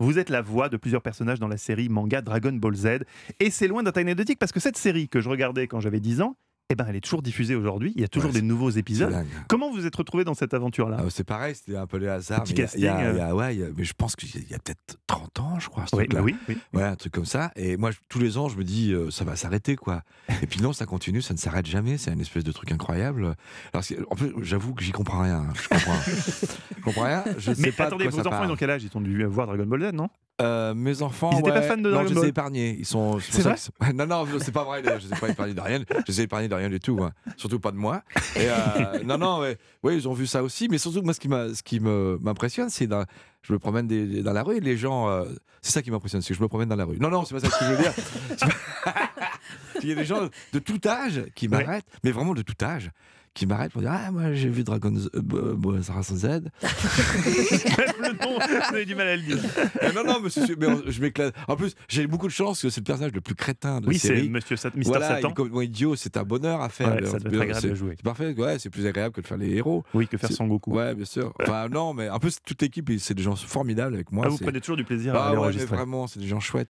Vous êtes la voix de plusieurs personnages dans la série manga Dragon Ball Z. Et c'est loin d'être anecdotique parce que cette série que je regardais quand j'avais 10 ans, eh ben, elle est toujours diffusée aujourd'hui. Il y a toujours des nouveaux épisodes. Comment vous êtes retrouvé dans cette aventure-là ah, C'est pareil, c'était un peu le hasard. mais casting. Y a, ouais, mais je pense qu'il y a, peut-être 30 ans, je crois. Bah oui, oui, Ouais, un truc comme ça. Et moi, tous les ans, je me dis, euh, ça va s'arrêter, quoi. Et puis non, ça continue, ça ne s'arrête jamais. C'est une espèce de truc incroyable. Alors, en plus, j'avoue que j'y comprends rien. Hein. Je comprends. comprends rien. mais pas attendez, vos enfants, ils ont quel âge Ils ont dû voir Dragon Ball Z, non euh, mes enfants, Ils n'étaient pas fans de Dragon non, je les ai épargnés. Ils sont. C'est vrai ça non, non, c'est pas vrai. Je Je les ai pas épargnés de rien. Je les ai épargnés de rien du tout. Hein. Surtout pas de moi. Euh, non, non. oui, ils ont vu ça aussi. Mais surtout, moi, ce qui m'impressionne, c'est que je me promène dans la rue les gens. Euh, c'est ça qui m'impressionne, c'est que je me promène dans la rue. Non, non, c'est pas ça ce que je veux dire. Il y a des gens de tout âge qui m'arrêtent, mais vraiment de tout âge qui m'arrêtent pour dire Ah, moi j'ai vu Dragon Z. Euh, le du mal à le euh, non, non, monsieur, mais je m'éclate. En plus, j'ai beaucoup de chance que c'est le personnage le plus crétin de oui, la série. Oui, c'est Monsieur Sat Mister voilà, Satan. Il, idiot, c'est un bonheur à faire. agréable jouer. C'est parfait, ouais, c'est plus agréable que de faire les héros. Oui, que faire Son Goku. Ouais, bien sûr. Enfin, non, mais en plus, toute l'équipe, c'est des gens formidables avec moi. Ah, vous prenez toujours du plaisir à bah, les ouais, enregistrer. vraiment, c'est des gens chouettes.